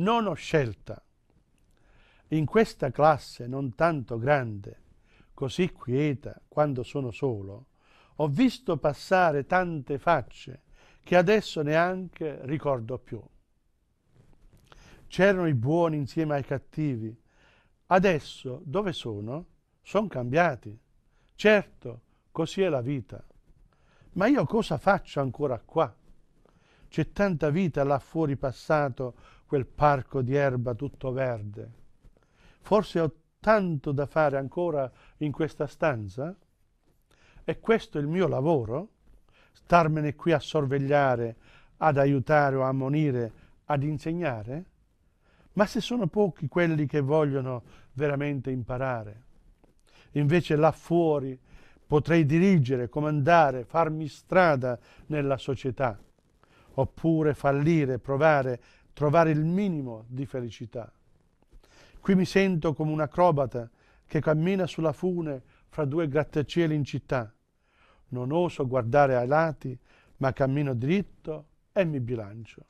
non ho scelta. In questa classe non tanto grande, così quieta quando sono solo, ho visto passare tante facce che adesso neanche ricordo più. C'erano i buoni insieme ai cattivi. Adesso dove sono? Sono cambiati. Certo, così è la vita. Ma io cosa faccio ancora qua? C'è tanta vita là fuori passato quel parco di erba tutto verde. Forse ho tanto da fare ancora in questa stanza? E questo è il mio lavoro? Starmene qui a sorvegliare, ad aiutare o ammonire, ad insegnare? Ma se sono pochi quelli che vogliono veramente imparare, invece là fuori potrei dirigere, comandare, farmi strada nella società, oppure fallire, provare trovare il minimo di felicità. Qui mi sento come un acrobata che cammina sulla fune fra due grattacieli in città. Non oso guardare ai lati, ma cammino dritto e mi bilancio.